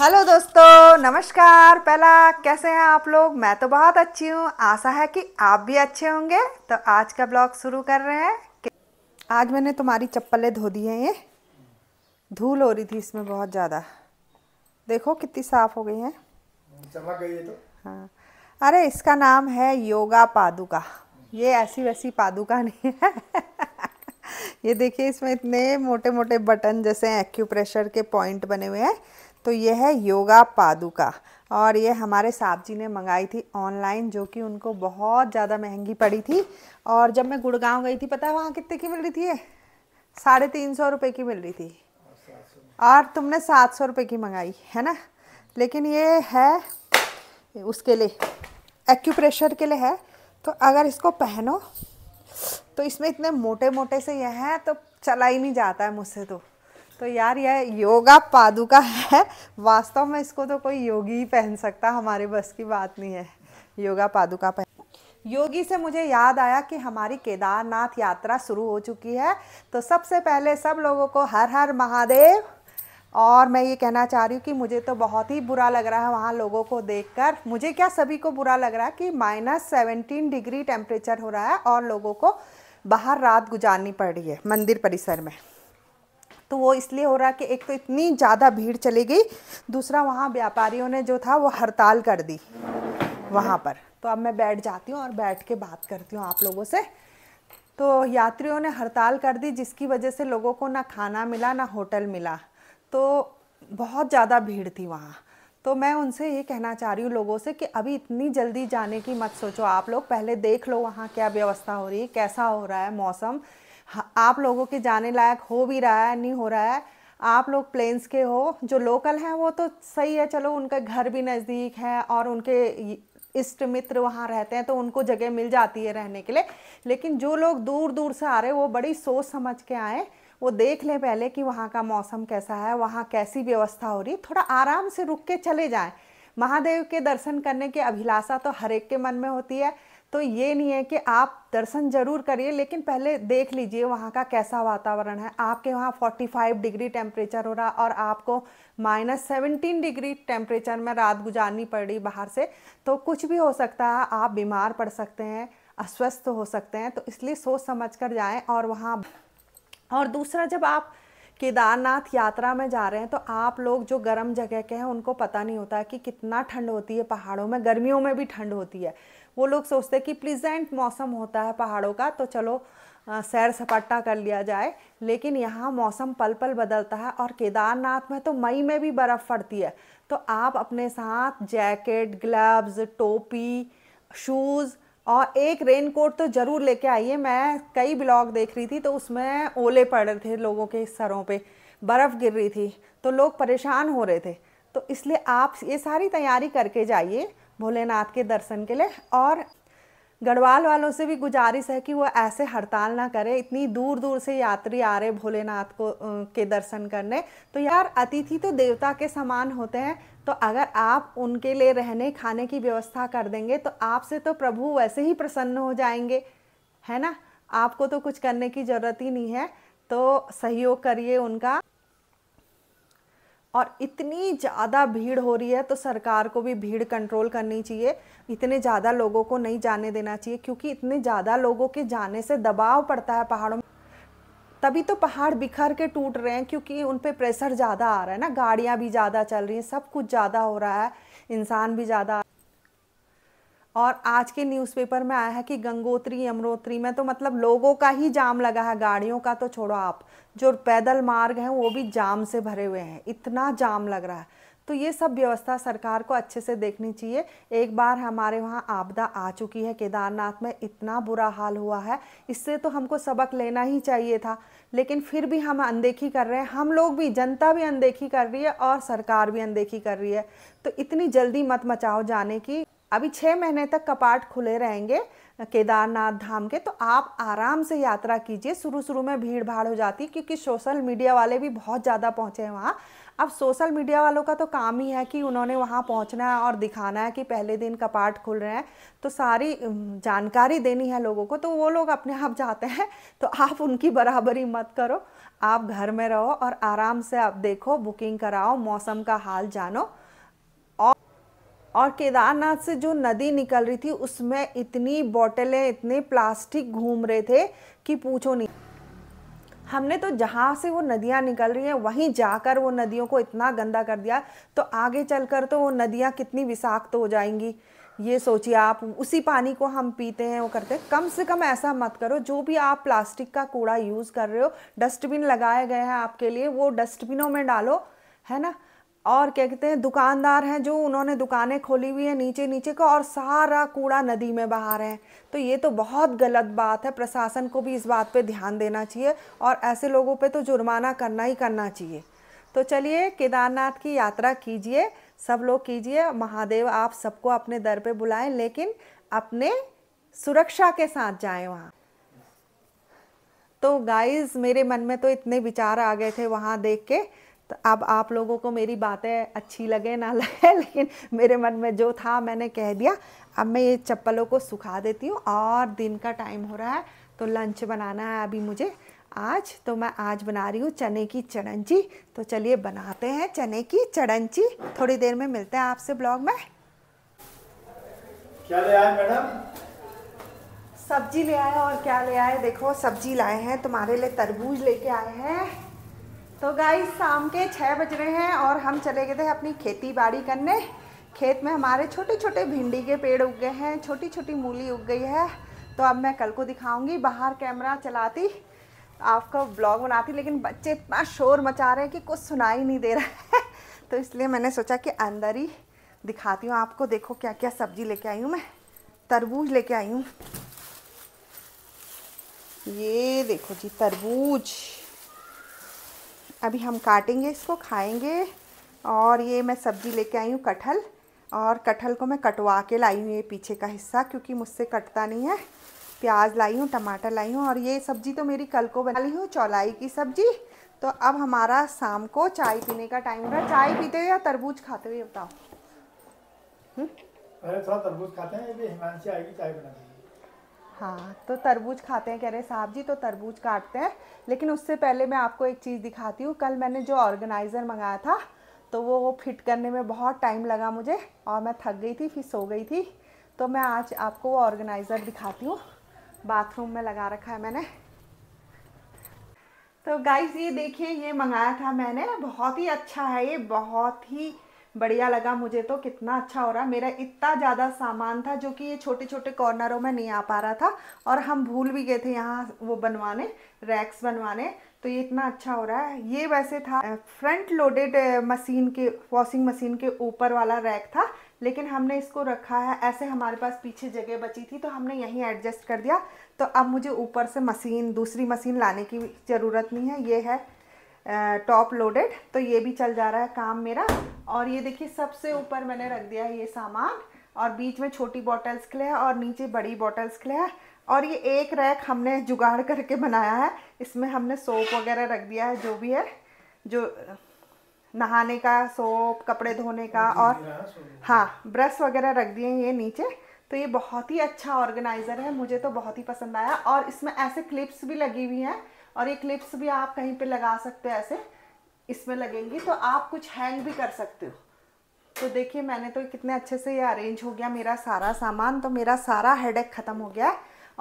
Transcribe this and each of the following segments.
Hello दोस्तों नमस्कार पहला कैसे हैं आप लोग मैं तो बहुत अच्छी हूँ आशा है कि आप भी अच्छे होंगे तो आज का ब्लॉग शुरू कर रहे हैं आज मैंने तुम्हारी चप्पलें धो दी हैं ये धूल हो रही थी इसमें बहुत ज़्यादा देखो कितनी साफ़ हो गई हैं चमक गई है तो हाँ अरे इसका नाम है योगा पादुका ये ऐसी वैसी पादुका नहीं है ये देखिए इसमें इतने मोटे मोटे बटन जैसे एक्यूप्रेशर के पॉइंट बने हुए हैं तो ये है योगा पादुका और ये हमारे साहब जी ने मंगाई थी ऑनलाइन जो कि उनको बहुत ज़्यादा महंगी पड़ी थी और जब मैं गुड़गांव गई थी पता है वहाँ कितने की मिल रही थी ये साढ़े तीन सौ रुपये की मिल रही थी और तुमने सात सौ रुपये की मंगाई है ना लेकिन ये है उसके लिए एक्यूप्रेशर के लिए है तो अगर इसको पहनो तो इसमें इतने मोटे मोटे से यह हैं तो चला ही नहीं जाता है मुझसे तो तो यार यह योगा पादुका है वास्तव में इसको तो कोई योगी ही पहन सकता हमारे बस की बात नहीं है योगा पादुका पहन योगी से मुझे याद आया कि हमारी केदारनाथ यात्रा शुरू हो चुकी है तो सबसे पहले सब लोगों को हर हर महादेव और मैं ये कहना चाह रही हूँ कि मुझे तो बहुत ही बुरा लग रहा है वहाँ लोगों को देखकर मुझे क्या सभी को बुरा लग रहा है कि माइनस सेवनटीन डिग्री टेम्परेचर हो रहा है और लोगों को बाहर रात गुजारनी पड़ रही है मंदिर परिसर में तो वो इसलिए हो रहा कि एक तो इतनी ज़्यादा भीड़ चली गई दूसरा वहाँ व्यापारियों ने जो था वो हड़ताल कर दी वहाँ पर तो अब मैं बैठ जाती हूँ और बैठ के बात करती हूँ आप लोगों से तो यात्रियों ने हड़ताल कर दी जिसकी वजह से लोगों को ना खाना मिला ना होटल मिला तो बहुत ज़्यादा भीड़ थी वहाँ तो मैं उनसे ये कहना चाह रही हूँ लोगों से कि अभी इतनी जल्दी जाने की मत सोचो आप लोग पहले देख लो वहाँ क्या व्यवस्था हो रही है कैसा हो रहा है मौसम आप लोगों के जाने लायक हो भी रहा है नहीं हो रहा है आप लोग प्लेन्स के हो जो लोकल हैं वो तो सही है चलो उनका घर भी नज़दीक है और उनके इष्ट मित्र वहाँ रहते हैं तो उनको जगह मिल जाती है रहने के लिए लेकिन जो लोग दूर दूर से आ रहे वो बड़ी सोच समझ के आए वो देख लें पहले कि वहाँ का मौसम कैसा है वहाँ कैसी व्यवस्था हो रही थोड़ा आराम से रुक के चले जाएँ महादेव के दर्शन करने की अभिलाषा तो हर एक के मन में होती है तो ये नहीं है कि आप दर्शन जरूर करिए लेकिन पहले देख लीजिए वहाँ का कैसा वातावरण है आपके वहाँ 45 डिग्री टेम्परेचर हो रहा और आपको माइनस सेवनटीन डिग्री टेम्परेचर में रात गुजारनी पड़ रही बाहर से तो कुछ भी हो सकता है आप बीमार पड़ सकते हैं अस्वस्थ हो सकते हैं तो इसलिए सोच समझ कर जाएँ और वहाँ और दूसरा जब आप केदारनाथ यात्रा में जा रहे हैं तो आप लोग जो गर्म जगह के हैं उनको पता नहीं होता कि कितना ठंड होती है पहाड़ों में गर्मियों में भी ठंड होती है वो लोग सोचते हैं कि प्लीजेंट मौसम होता है पहाड़ों का तो चलो सैर सपाटा कर लिया जाए लेकिन यहाँ मौसम पल पल बदलता है और केदारनाथ में तो मई में भी बर्फ़ पड़ती है तो आप अपने साथ जैकेट ग्लव्स टोपी शूज़ और एक रेन कोट तो ज़रूर लेके आइए मैं कई ब्लॉग देख रही थी तो उसमें ओले पड़ रहे थे लोगों के सरों पे बर्फ़ गिर रही थी तो लोग परेशान हो रहे थे तो इसलिए आप ये सारी तैयारी करके जाइए भोलेनाथ के दर्शन के लिए और गढ़वाल वालों से भी गुजारिश है कि वो ऐसे हड़ताल ना करें इतनी दूर दूर से यात्री आ रहे भोलेनाथ को के दर्शन करने तो यार अतिथि तो देवता के समान होते हैं तो अगर आप उनके लिए रहने खाने की व्यवस्था कर देंगे तो आपसे तो प्रभु वैसे ही प्रसन्न हो जाएंगे है ना आपको तो कुछ करने की ज़रूरत ही नहीं है तो सहयोग करिए उनका और इतनी ज़्यादा भीड़ हो रही है तो सरकार को भी भीड़ कंट्रोल करनी चाहिए इतने ज़्यादा लोगों को नहीं जाने देना चाहिए क्योंकि इतने ज़्यादा लोगों के जाने से दबाव पड़ता है पहाड़ों में तभी तो पहाड़ बिखर के टूट रहे हैं क्योंकि उन पर प्रेशर ज़्यादा आ रहा है ना गाड़ियाँ भी ज़्यादा चल रही हैं सब कुछ ज़्यादा हो रहा है इंसान भी ज़्यादा और आज के न्यूज़पेपर में आया है कि गंगोत्री यमनोत्री में तो मतलब लोगों का ही जाम लगा है गाड़ियों का तो छोड़ो आप जो पैदल मार्ग हैं वो भी जाम से भरे हुए हैं इतना जाम लग रहा है तो ये सब व्यवस्था सरकार को अच्छे से देखनी चाहिए एक बार हमारे वहाँ आपदा आ चुकी है केदारनाथ में इतना बुरा हाल हुआ है इससे तो हमको सबक लेना ही चाहिए था लेकिन फिर भी हम अनदेखी कर रहे हैं हम लोग भी जनता भी अनदेखी कर रही है और सरकार भी अनदेखी कर रही है तो इतनी जल्दी मत मचाओ जाने की अभी छः महीने तक कपाट खुले रहेंगे केदारनाथ धाम के तो आप आराम से यात्रा कीजिए शुरू शुरू में भीड़ भाड़ हो जाती है क्योंकि सोशल मीडिया वाले भी बहुत ज़्यादा पहुँचे हैं वहाँ अब सोशल मीडिया वालों का तो काम ही है कि उन्होंने वहाँ पहुँचना है और दिखाना है कि पहले दिन कपाट खुल रहे हैं तो सारी जानकारी देनी है लोगों को तो वो लोग अपने आप जाते हैं तो आप उनकी बराबरी मत करो आप घर में रहो और आराम से आप देखो बुकिंग कराओ मौसम का हाल जानो और केदारनाथ से जो नदी निकल रही थी उसमें इतनी बॉटलें इतने प्लास्टिक घूम रहे थे कि पूछो नहीं हमने तो जहाँ से वो नदियाँ निकल रही हैं वहीं जाकर वो नदियों को इतना गंदा कर दिया तो आगे चलकर तो वो नदियाँ कितनी विषाक्त हो जाएंगी ये सोचिए आप उसी पानी को हम पीते हैं वो करते हैं कम से कम ऐसा मत करो जो भी आप प्लास्टिक का कूड़ा यूज़ कर रहे हो डस्टबिन लगाए गए हैं आपके लिए वो डस्टबिनों में डालो है ना और क्या कहते हैं दुकानदार हैं जो उन्होंने दुकानें खोली हुई हैं नीचे नीचे को और सारा कूड़ा नदी में बहा रहे हैं तो ये तो बहुत गलत बात है प्रशासन को भी इस बात पे ध्यान देना चाहिए और ऐसे लोगों पे तो जुर्माना करना ही करना चाहिए तो चलिए केदारनाथ की यात्रा कीजिए सब लोग कीजिए महादेव आप सबको अपने दर पे बुलाएं लेकिन अपने सुरक्षा के साथ जाएं वहाँ तो गाइज़ मेरे मन में तो इतने विचार आ गए थे वहाँ देख के तो अब आप लोगों को मेरी बातें अच्छी लगे ना लगे लेकिन मेरे मन में जो था मैंने कह दिया अब मैं ये चप्पलों को सुखा देती हूँ और दिन का टाइम हो रहा है तो लंच बनाना है अभी मुझे आज तो मैं आज बना रही हूँ चने की चड़ंची तो चलिए बनाते हैं चने की चड़ंची थोड़ी देर में मिलते हैं आपसे ब्लॉग में क्या ले आए मैडम सब्जी ले आए और क्या ले आए देखो सब्जी लाए हैं तुम्हारे लिए तरबूज लेके आए हैं तो गाइस शाम के छः बज रहे हैं और हम चले गए थे अपनी खेती बाड़ी करने खेत में हमारे छोटे छोटे भिंडी के पेड़ उग गए हैं छोटी छोटी मूली उग गई है तो अब मैं कल को दिखाऊंगी बाहर कैमरा चलाती आपका ब्लॉग बनाती लेकिन बच्चे इतना शोर मचा रहे हैं कि कुछ सुनाई नहीं दे रहा है तो इसलिए मैंने सोचा कि अंदर ही दिखाती हूँ आपको देखो क्या क्या सब्जी लेके आई हूँ मैं तरबूज लेके आई हूँ ये देखो जी तरबूज अभी हम काटेंगे इसको खाएंगे और ये मैं सब्ज़ी लेके आई हूँ कटहल और कटहल को मैं कटवा के लाई हूँ ये पीछे का हिस्सा क्योंकि मुझसे कटता नहीं है प्याज लाई हूँ टमाटर लाई हूँ और ये सब्ज़ी तो मेरी कल को बना ली हूँ चौलाई की सब्ज़ी तो अब हमारा शाम को चाय पीने का टाइम हो रहा है चाय पीते हुए या तरबूज खाते हुए बताओ हम्म? अरे थोड़ा तरबूज खाते हैं ये भी हिमांशी आएगी चाय बनाने हाँ तो तरबूज खाते हैं कह रहे साहब जी तो तरबूज काटते हैं लेकिन उससे पहले मैं आपको एक चीज़ दिखाती हूँ कल मैंने जो ऑर्गेनाइज़र मंगाया था तो वो फिट करने में बहुत टाइम लगा मुझे और मैं थक गई थी फिर सो गई थी तो मैं आज आपको वो ऑर्गेनाइज़र दिखाती हूँ बाथरूम में लगा रखा है मैंने तो गाइज़ ये देखिए ये मंगाया था मैंने बहुत ही अच्छा है ये बहुत ही बढ़िया लगा मुझे तो कितना अच्छा हो रहा मेरा इतना ज़्यादा सामान था जो कि ये छोटे छोटे कॉर्नरों में नहीं आ पा रहा था और हम भूल भी गए थे यहाँ वो बनवाने रैक्स बनवाने तो ये इतना अच्छा हो रहा है ये वैसे था फ्रंट लोडेड मशीन के वॉशिंग मशीन के ऊपर वाला रैक था लेकिन हमने इसको रखा है ऐसे हमारे पास पीछे जगह बची थी तो हमने यहीं एडजस्ट कर दिया तो अब मुझे ऊपर से मशीन दूसरी मशीन लाने की ज़रूरत नहीं है ये है टॉप लोडेड तो ये भी चल जा रहा है काम मेरा और ये देखिए सबसे ऊपर मैंने रख दिया है ये सामान और बीच में छोटी बॉटल्स के लिए और नीचे बड़ी बॉटल्स के लिए और ये एक रैक हमने जुगाड़ करके बनाया है इसमें हमने सोप वगैरह रख दिया है जो भी है जो नहाने का सोप कपड़े धोने का और हाँ ब्रश वगैरह रख दिए हैं ये नीचे तो ये बहुत ही अच्छा ऑर्गेनाइज़र है मुझे तो बहुत ही पसंद आया और इसमें ऐसे क्लिप्स भी लगी हुई हैं और ये क्लिप्स भी आप कहीं पे लगा सकते हो ऐसे इसमें लगेंगी तो आप कुछ हैंग भी कर सकते हो तो देखिए मैंने तो कितने अच्छे से ये अरेंज हो गया मेरा सारा सामान तो मेरा सारा हेडेक ख़त्म हो गया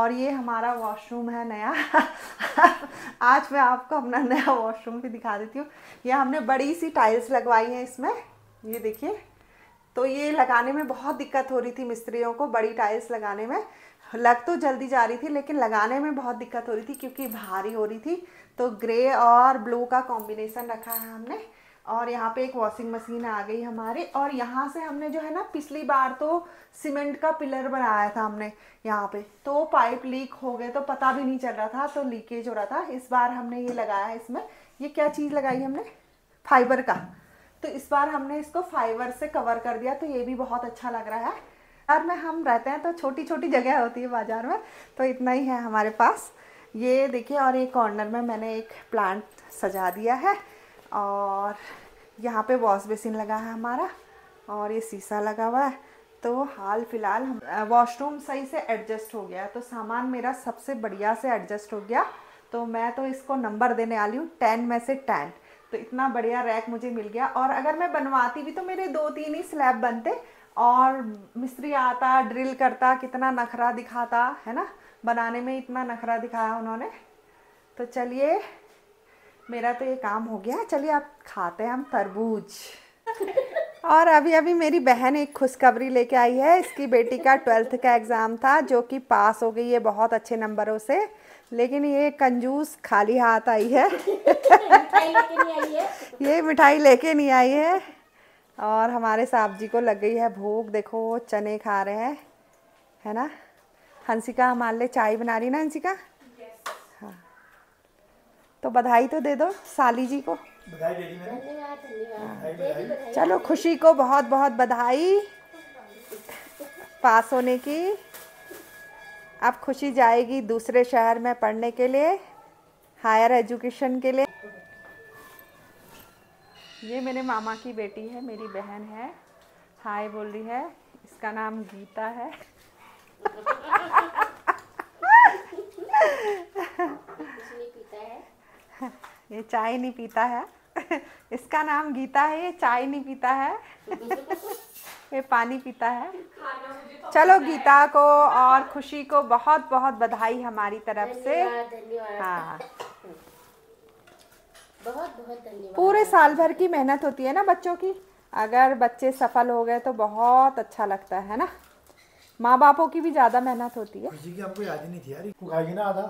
और ये हमारा वॉशरूम है नया आज मैं आपको अपना नया वॉशरूम भी दिखा देती हूँ ये हमने बड़ी सी टाइल्स लगवाई हैं इसमें ये देखिए तो ये लगाने में बहुत दिक्कत हो रही थी मिस्त्रियों को बड़ी टाइल्स लगाने में लग तो जल्दी जा रही थी लेकिन लगाने में बहुत दिक्कत हो रही थी क्योंकि भारी हो रही थी तो ग्रे और ब्लू का कॉम्बिनेशन रखा है हमने और यहाँ पे एक वॉशिंग मशीन आ गई हमारी और यहाँ से हमने जो है ना पिछली बार तो सीमेंट का पिलर बनाया था हमने यहाँ पे तो पाइप लीक हो गए तो पता भी नहीं चल रहा था तो लीकेज हो रहा था इस बार हमने ये लगाया इसमें ये क्या चीज़ लगाई हमने फाइबर का तो इस बार हमने इसको फाइबर से कवर कर दिया तो ये भी बहुत अच्छा लग रहा है बाजार में हम रहते हैं तो छोटी छोटी जगह होती है बाज़ार में तो इतना ही है हमारे पास ये देखिए और एक कॉर्नर में मैंने एक प्लांट सजा दिया है और यहाँ पे वॉश बेसिन लगा है हमारा और ये शीशा लगा हुआ है तो हाल फिलहाल हम वॉशरूम सही से एडजस्ट हो गया तो सामान मेरा सबसे बढ़िया से एडजस्ट हो गया तो मैं तो इसको नंबर देने वाली हूँ टेन में से टेन तो इतना बढ़िया रैक मुझे मिल गया और अगर मैं बनवाती भी तो मेरे दो तीन ही स्लैब बनते और मिस्त्री आता ड्रिल करता कितना नखरा दिखाता है ना बनाने में इतना नखरा दिखाया उन्होंने तो चलिए मेरा तो ये काम हो गया चलिए आप खाते हैं हम तरबूज और अभी अभी मेरी बहन एक खुशखबरी लेके आई है इसकी बेटी का ट्वेल्थ का एग्ज़ाम था जो कि पास हो गई है बहुत अच्छे नंबरों से लेकिन ये कंजूस खाली हाथ आई है ये मिठाई लेके नहीं आई है और हमारे साहब जी को लग गई है भूख देखो चने खा रहे हैं है ना हंसिका हमारे लिए चाय बना रही ना हंसिका हाँ तो बधाई तो दे दो साली जी को बधाई दे दी चलो खुशी को बहुत बहुत बधाई पास होने की अब खुशी जाएगी दूसरे शहर में पढ़ने के लिए हायर एजुकेशन के लिए ये मेरे मामा की बेटी है मेरी बहन है हाय बोल रही है इसका नाम गीता है ये चाय नहीं पीता है इसका नाम गीता है ये चाय नहीं पीता है ये पानी पीता है तो चलो गीता को और खुशी को बहुत बहुत बधाई हमारी तरफ से हाँ बहुत बहुत पूरे साल भर की मेहनत होती है ना बच्चों की अगर बच्चे सफल हो गए तो बहुत अच्छा लगता है ना माँ बापों की भी ज्यादा मेहनत होती है खुशी की याद ही नहीं थी यार ना आधा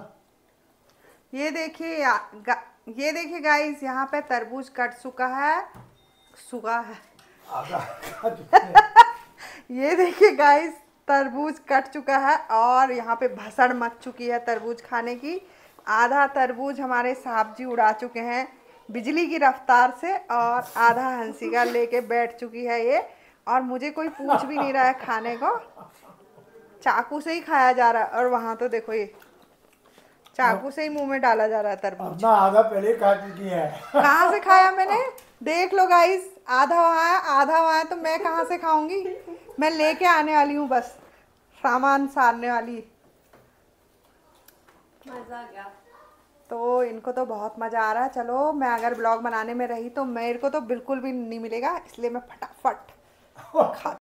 ये देखिए ये देखिए गाइस यहाँ पे तरबूज कट चुका है सुखा है ये देखिए गाइस तरबूज कट चुका है और यहाँ पे भसड़ मच चुकी है तरबूज खाने की आधा तरबूज हमारे साहब जी उड़ा चुके हैं बिजली की रफ्तार से और आधा हंसिका लेके बैठ चुकी है ये और मुझे कोई पूछ भी नहीं रहा है खाने को चाकू से ही खाया जा रहा है और वहाँ तो देखो ये चाकू से ही मुंह में डाला जा रहा है तरबूज आधा पहले खा चुकी है कहाँ से खाया मैंने देख लो गाइस आधा वहाँ है आधा वहाँ है तो मैं कहाँ से खाऊंगी मैं लेके आने वाली हूँ बस सामान सारने वाली मजा तो इनको तो बहुत मज़ा आ रहा है चलो मैं अगर ब्लॉग बनाने में रही तो मेरे को तो बिल्कुल भी नहीं मिलेगा इसलिए मैं फटाफट खा